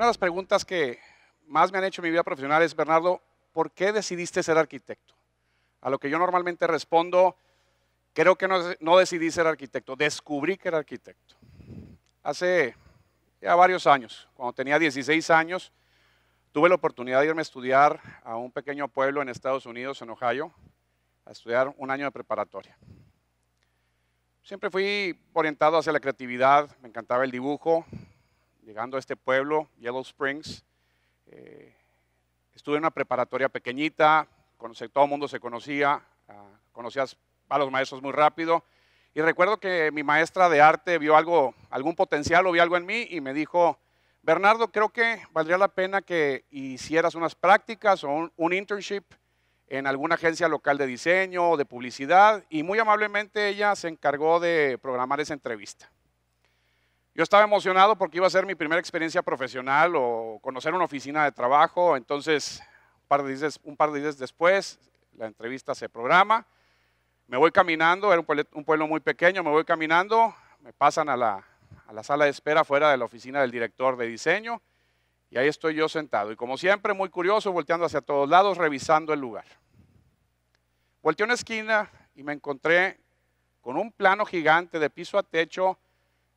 Una de las preguntas que más me han hecho en mi vida profesional es, Bernardo, ¿por qué decidiste ser arquitecto? A lo que yo normalmente respondo, creo que no, decidí ser arquitecto, descubrí que era arquitecto. Hace ya varios años, cuando tenía 16 años, tuve la oportunidad de irme a estudiar a un pequeño pueblo en Estados Unidos, en Ohio, a estudiar un año de preparatoria. Siempre fui orientado hacia la creatividad, me encantaba el dibujo, llegando a este pueblo, Yellow Springs, eh, estuve en una preparatoria pequeñita, todo el mundo se conocía, ah, conocías a los maestros muy rápido. Y recuerdo que mi maestra de arte vio algo, algún potencial o vio algo en mí y me dijo, Bernardo, creo que valdría la pena que hicieras unas prácticas o un internship en alguna agencia local de diseño o de publicidad y muy amablemente ella se encargó de programar esa entrevista. Yo estaba emocionado porque iba a ser mi primera experiencia profesional o conocer una oficina de trabajo. Entonces, un par de días, después, la entrevista se programa. Me voy caminando, era un pueblo, muy pequeño, me voy caminando, me pasan a la, a la sala de espera fuera de la oficina del director de diseño y ahí estoy yo sentado. Y como siempre, muy curioso, volteando hacia todos lados, revisando el lugar. Volteé una esquina y me encontré con un plano gigante de piso a techo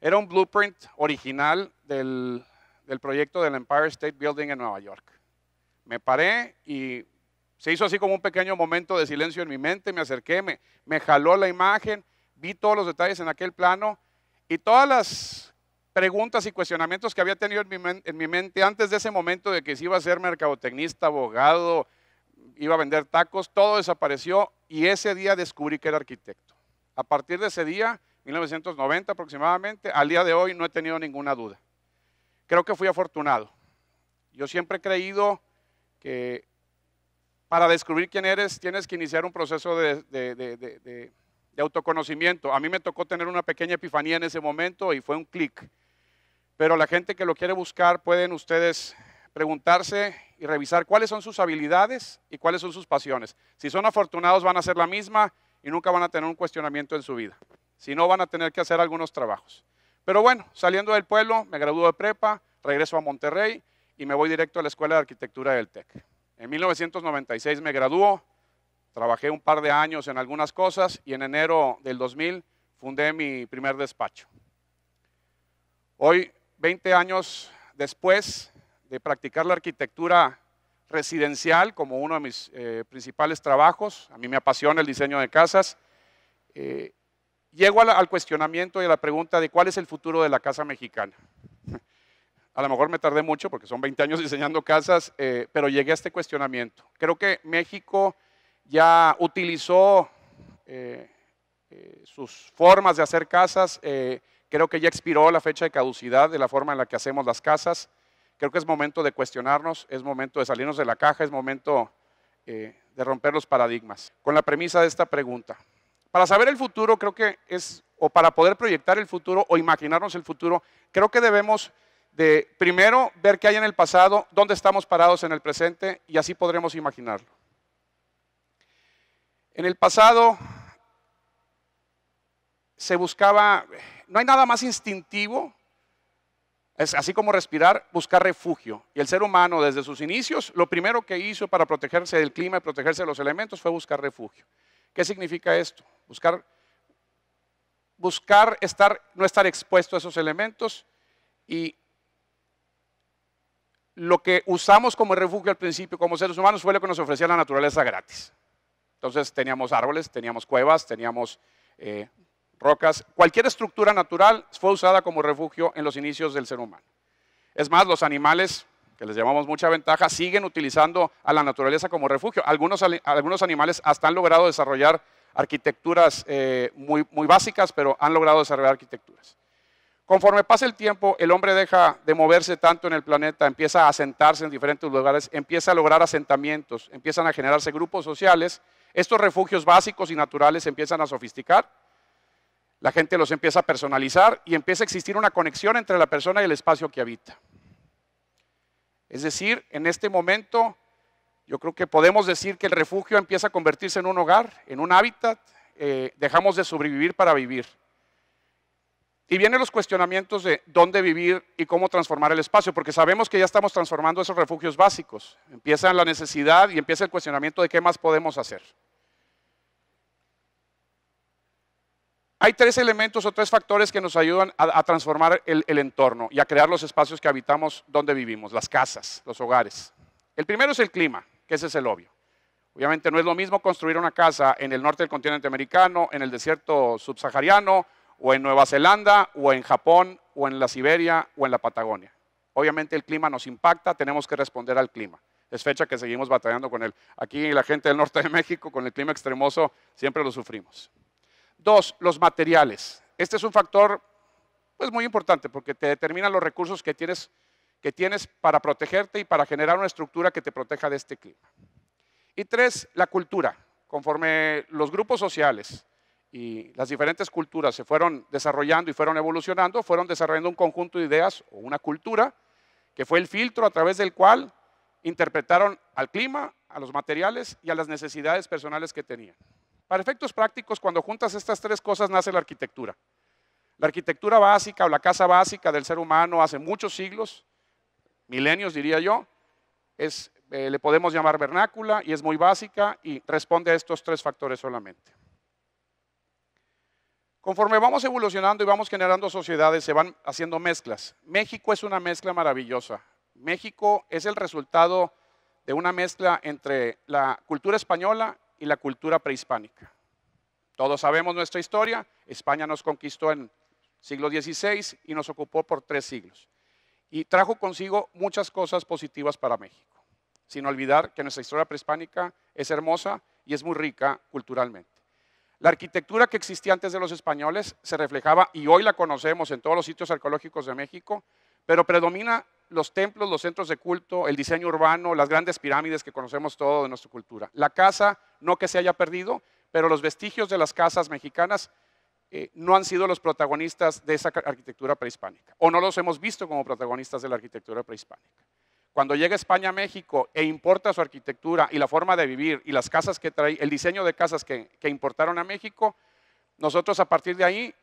era un blueprint original del, proyecto del Empire State Building en Nueva York. Me paré y se hizo así como un pequeño momento de silencio en mi mente, me acerqué, me, jaló la imagen, vi todos los detalles en aquel plano y todas las preguntas y cuestionamientos que había tenido en mi, en mi mente antes de ese momento de que si iba a ser mercadotecnista, abogado, iba a vender tacos, todo desapareció y ese día descubrí que era arquitecto. A partir de ese día 1990 aproximadamente, al día de hoy no he tenido ninguna duda. Creo que fui afortunado. Yo siempre he creído que para descubrir quién eres tienes que iniciar un proceso de, autoconocimiento. A mí me tocó tener una pequeña epifanía en ese momento y fue un clic. Pero la gente que lo quiere buscar pueden ustedes preguntarse y revisar cuáles son sus habilidades y cuáles son sus pasiones. Si son afortunados van a ser la misma y nunca van a tener un cuestionamiento en su vida. Si no, van a tener que hacer algunos trabajos. Pero bueno, saliendo del pueblo, me graduó de prepa, regreso a Monterrey y me voy directo a la Escuela de Arquitectura del TEC. En 1996 me graduó, trabajé un par de años en algunas cosas y en enero del 2000 fundé mi primer despacho. Hoy, 20 años después de practicar la arquitectura residencial como uno de mis eh, principales trabajos, a mí me apasiona el diseño de casas, eh, llego al, cuestionamiento y a la pregunta de cuál es el futuro de la casa mexicana. A lo mejor me tardé mucho porque son 20 años diseñando casas, eh, pero llegué a este cuestionamiento. Creo que México ya utilizó eh, eh, sus formas de hacer casas, creo que ya expiró la fecha de caducidad de la forma en la que hacemos las casas. Creo que es momento de cuestionarnos, es momento de salirnos de la caja, es momento de romper los paradigmas. Con la premisa de esta pregunta, para saber el futuro, creo que es, o para poder proyectar el futuro o imaginarnos el futuro, creo que debemos de primero ver qué hay en el pasado, dónde estamos parados en el presente y así podremos imaginarlo. En el pasado se buscaba, no hay nada más instintivo, es así como respirar, buscar refugio. Y el ser humano desde sus inicios, lo primero que hizo para protegerse del clima y protegerse de los elementos fue buscar refugio. ¿Qué significa esto? buscar, buscar estar, no estar expuesto a esos elementos y lo que usamos como refugio al principio como seres humanos fue lo que nos ofrecía la naturaleza gratis. Entonces teníamos árboles, teníamos cuevas, teníamos eh, rocas. Cualquier estructura natural fue usada como refugio en los inicios del ser humano. Es más, los animales, que les llamamos mucha ventaja, siguen utilizando a la naturaleza como refugio. Algunos, algunos animales hasta han logrado desarrollar arquitecturas eh, muy, básicas, pero han logrado desarrollar arquitecturas. Conforme pasa el tiempo, el hombre deja de moverse tanto en el planeta, empieza a asentarse en diferentes lugares, empieza a lograr asentamientos, empiezan a generarse grupos sociales. Estos refugios básicos y naturales empiezan a sofisticar, la gente los empieza a personalizar y empieza a existir una conexión entre la persona y el espacio que habita. Es decir, en este momento yo creo que podemos decir que el refugio empieza a convertirse en un hogar, en un hábitat, eh, dejamos de sobrevivir para vivir. Y vienen los cuestionamientos de dónde vivir y cómo transformar el espacio, porque sabemos que ya estamos transformando esos refugios básicos. Empieza la necesidad y empieza el cuestionamiento de qué más podemos hacer. Hay tres elementos o tres factores que nos ayudan a, transformar el, entorno y a crear los espacios que habitamos donde vivimos, las casas, los hogares. El primero es el clima que ese es el obvio. Obviamente no es lo mismo construir una casa en el norte del continente americano, en el desierto subsahariano, o en Nueva Zelanda, o en Japón, o en la Siberia, o en la Patagonia. Obviamente el clima nos impacta, tenemos que responder al clima. Es fecha que seguimos batallando con él. Aquí la gente del norte de México, con el clima extremoso, siempre lo sufrimos. Dos, los materiales. Este es un factor pues, muy importante porque te determina los recursos que tienes que tienes para protegerte y para generar una estructura que te proteja de este clima. Y tres, la cultura. Conforme los grupos sociales y las diferentes culturas se fueron desarrollando y fueron evolucionando, fueron desarrollando un conjunto de ideas o una cultura que fue el filtro a través del cual interpretaron al clima, a los materiales y a las necesidades personales que tenían. Para efectos prácticos, cuando juntas estas tres cosas nace la arquitectura. La arquitectura básica o la casa básica del ser humano hace muchos siglos milenios diría yo, es, eh, le podemos llamar vernácula y es muy básica y responde a estos tres factores solamente. Conforme vamos evolucionando y vamos generando sociedades, se van haciendo mezclas. México es una mezcla maravillosa. México es el resultado de una mezcla entre la cultura española y la cultura prehispánica. Todos sabemos nuestra historia. España nos conquistó en siglo XVI y nos ocupó por tres siglos y trajo consigo muchas cosas positivas para México, sin olvidar que nuestra historia prehispánica es hermosa y es muy rica culturalmente. La arquitectura que existía antes de los españoles se reflejaba, y hoy la conocemos en todos los sitios arqueológicos de México, pero predomina los templos, los centros de culto, el diseño urbano, las grandes pirámides que conocemos todo de nuestra cultura. La casa, no que se haya perdido, pero los vestigios de las casas mexicanas eh, no han sido los protagonistas de esa arquitectura prehispánica, o no los hemos visto como protagonistas de la arquitectura prehispánica. Cuando llega España a México e importa su arquitectura y la forma de vivir y las casas que trae, el diseño de casas que, importaron a México, nosotros a partir de ahí,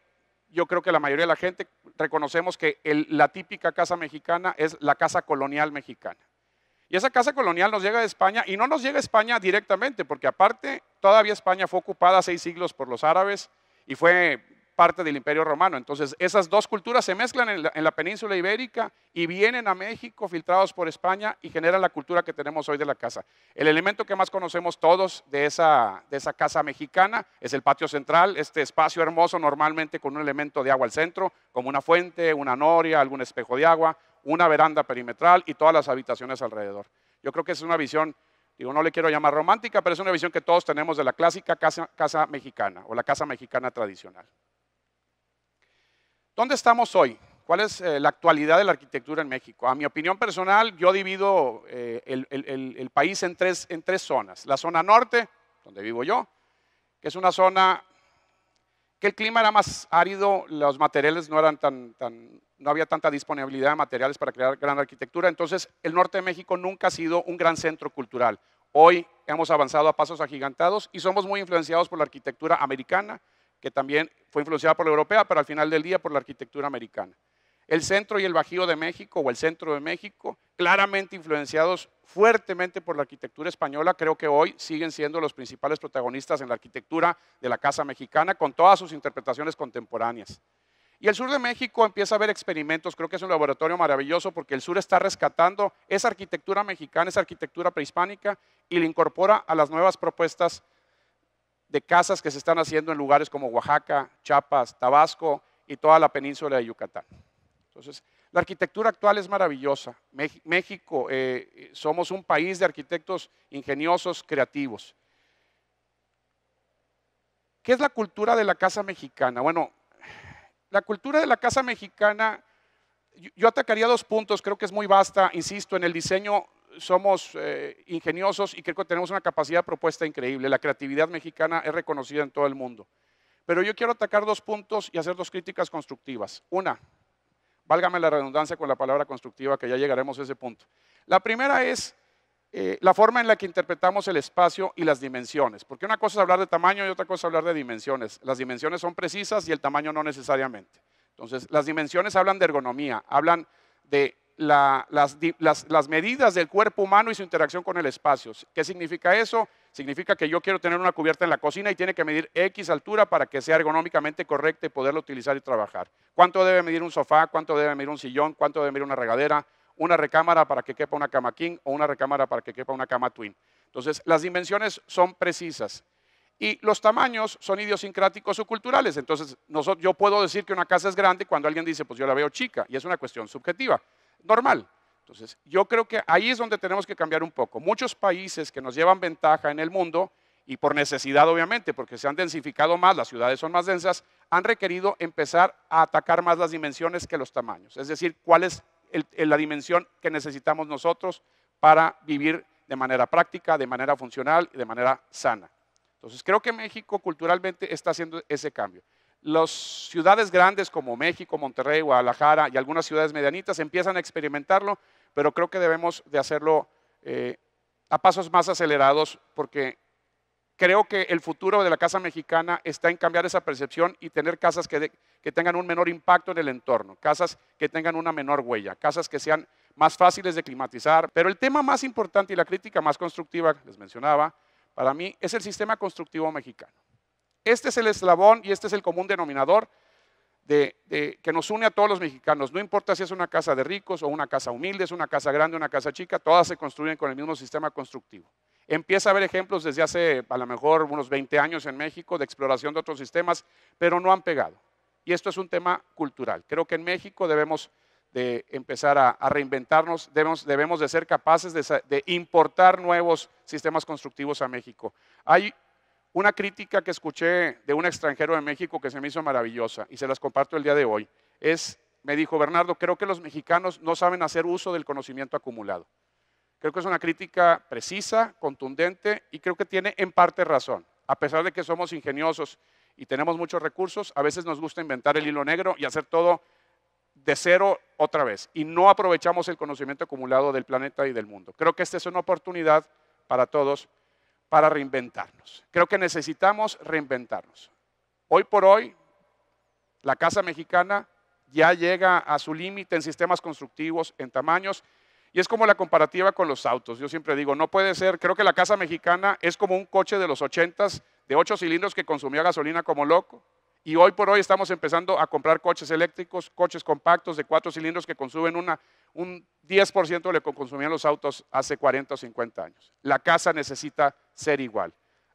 yo creo que la mayoría de la gente reconocemos que la típica casa mexicana es la casa colonial mexicana. Y esa casa colonial nos llega de España y no nos llega a España directamente, porque aparte todavía España fue ocupada seis siglos por los árabes y fue parte del Imperio Romano. Entonces, esas dos culturas se mezclan en la, península ibérica y vienen a México filtrados por España y generan la cultura que tenemos hoy de la casa. El elemento que más conocemos todos de esa, de esa casa mexicana es el patio central, este espacio hermoso normalmente con un elemento de agua al centro, como una fuente, una noria, algún espejo de agua, una veranda perimetral y todas las habitaciones alrededor. Yo creo que es una visión Digo, no le quiero llamar romántica, pero es una visión que todos tenemos de la clásica casa, mexicana o la casa mexicana tradicional. ¿Dónde estamos hoy? ¿Cuál es eh, la actualidad de la arquitectura en México? A mi opinión personal, yo divido eh, el, país en tres, en tres zonas. La zona norte, donde vivo yo, que es una zona que el clima era más árido, los materiales no eran tan, no había tanta disponibilidad de materiales para crear gran arquitectura, entonces el norte de México nunca ha sido un gran centro cultural. Hoy hemos avanzado a pasos agigantados y somos muy influenciados por la arquitectura americana, que también fue influenciada por la europea, pero al final del día por la arquitectura americana. El centro y el bajío de México o el centro de México claramente influenciados fuertemente por la arquitectura española, creo que hoy siguen siendo los principales protagonistas en la arquitectura de la Casa Mexicana, con todas sus interpretaciones contemporáneas. Y el sur de México empieza a ver experimentos, creo que es un laboratorio maravilloso porque el sur está rescatando esa arquitectura mexicana, esa arquitectura prehispánica y la incorpora a las nuevas propuestas de casas que se están haciendo en lugares como Oaxaca, Chiapas, Tabasco y toda la península de Yucatán. Entonces, la arquitectura actual es maravillosa. México, eh, somos un país de arquitectos ingeniosos, creativos. ¿Qué es la cultura de la casa mexicana? Bueno, la cultura de la casa mexicana, yo atacaría dos puntos, creo que es muy vasta, insisto, en el diseño somos eh, ingeniosos y creo que tenemos una capacidad de propuesta increíble. La creatividad mexicana es reconocida en todo el mundo. Pero yo quiero atacar dos puntos y hacer dos críticas constructivas. Una, Válgame la redundancia con la palabra constructiva, que ya llegaremos a ese punto. La primera es eh, la forma en la que interpretamos el espacio y las dimensiones, porque una cosa es hablar de tamaño y otra cosa es hablar de dimensiones. Las dimensiones son precisas y el tamaño no necesariamente. Entonces, las dimensiones hablan de ergonomía, hablan de las, las medidas del cuerpo humano y su interacción con el espacio. ¿Qué significa eso? Significa que yo quiero tener una cubierta en la cocina y tiene que medir X altura para que sea ergonómicamente correcta y poderlo utilizar y trabajar. ¿Cuánto debe medir un sofá? ¿Cuánto debe medir un sillón? ¿Cuánto debe medir una regadera? Una recámara para que quepa una cama king o una recámara para que quepa una cama twin. Entonces, las dimensiones son precisas. Y los tamaños son idiosincráticos o culturales. Entonces, nosotros, yo puedo decir que una casa es grande cuando alguien dice, pues yo la veo chica. Y es una cuestión subjetiva. Normal. Entonces, yo creo que ahí es donde tenemos que cambiar un poco. Muchos países que nos llevan ventaja en el mundo, y por necesidad obviamente, porque se han densificado más, las ciudades son más densas, han requerido empezar a atacar más las dimensiones que los tamaños. Es decir, cuál es la dimensión que necesitamos nosotros para vivir de manera práctica, de manera funcional y de manera sana. Entonces, creo que México culturalmente está haciendo ese cambio. Las ciudades grandes como México, Monterrey, Guadalajara y algunas ciudades medianitas empiezan a experimentarlo pero creo que debemos de hacerlo eh, a pasos más acelerados porque creo que el futuro de la casa mexicana está en cambiar esa percepción y tener casas que, que, tengan un menor impacto en el entorno, casas que tengan una menor huella, casas que sean más fáciles de climatizar. Pero el tema más importante y la crítica más constructiva, les mencionaba, para mí es el sistema constructivo mexicano. Este es el eslabón y este es el común denominador que nos une a todos los mexicanos. No importa si es una casa de ricos o una casa humilde, es una casa grande, una casa chica, todas se construyen con el mismo sistema constructivo. Empieza a haber ejemplos desde hace a lo mejor unos 20 años en México de exploración de otros sistemas, pero no han pegado. Y esto es un tema cultural. Creo que en México debemos de empezar a, reinventarnos, debemos, debemos de ser capaces de, de importar nuevos sistemas constructivos a México. Hay una crítica que escuché de un extranjero de México que se me hizo maravillosa y se las comparto el día de hoy. Es, me dijo, Bernardo, creo que los mexicanos no saben hacer uso del conocimiento acumulado. Creo que es una crítica precisa, contundente y creo que tiene en parte razón. A pesar de que somos ingeniosos y tenemos muchos recursos, a veces nos gusta inventar el hilo negro y hacer todo de cero otra vez y no aprovechamos el conocimiento acumulado del planeta y del mundo. Creo que esta es una oportunidad para todos para reinventarnos. Creo que necesitamos reinventarnos. Hoy por hoy, la casa mexicana ya llega a su límite en sistemas constructivos, en tamaños, y es como la comparativa con los autos. Yo siempre digo, no puede ser, creo que la casa mexicana es como un coche de los 80s, de ocho cilindros que consumía gasolina como loco, y hoy por hoy estamos empezando a comprar coches eléctricos, coches compactos de cuatro cilindros que consumen un 10% de lo que consumían los autos hace 40 o 50 años. La casa necesita ser igual.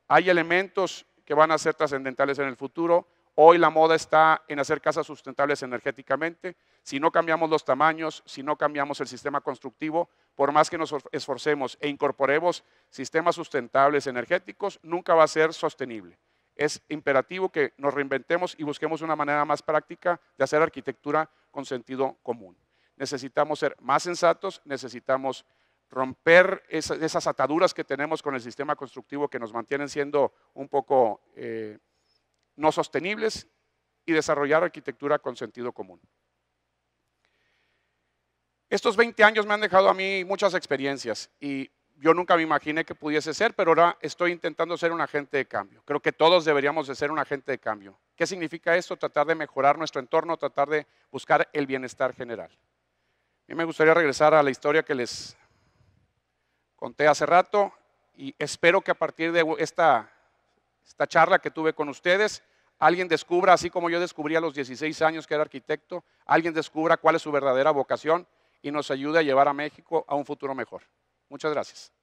Hay elementos que van a ser trascendentales en el futuro. Hoy la moda está en hacer casas sustentables energéticamente. Si no cambiamos los tamaños, si no cambiamos el sistema constructivo, por más que nos esforcemos e incorporemos sistemas sustentables energéticos, nunca va a ser sostenible es imperativo que nos reinventemos y busquemos una manera más práctica de hacer arquitectura con sentido común. Necesitamos ser más sensatos, necesitamos romper esas, ataduras que tenemos con el sistema constructivo que nos mantienen siendo un poco eh, no sostenibles y desarrollar arquitectura con sentido común. Estos 20 años me han dejado a mí muchas experiencias y yo nunca me imaginé que pudiese ser, pero ahora estoy intentando ser un agente de cambio. Creo que todos deberíamos de ser un agente de cambio. ¿Qué significa esto? Tratar de mejorar nuestro entorno, tratar de buscar el bienestar general. A mí me gustaría regresar a la historia que les conté hace rato y espero que a partir de esta, esta charla que tuve con ustedes, alguien descubra, así como yo descubrí a los 16 años que era arquitecto, alguien descubra cuál es su verdadera vocación y nos ayude a llevar a México a un futuro mejor. Muchas gracias.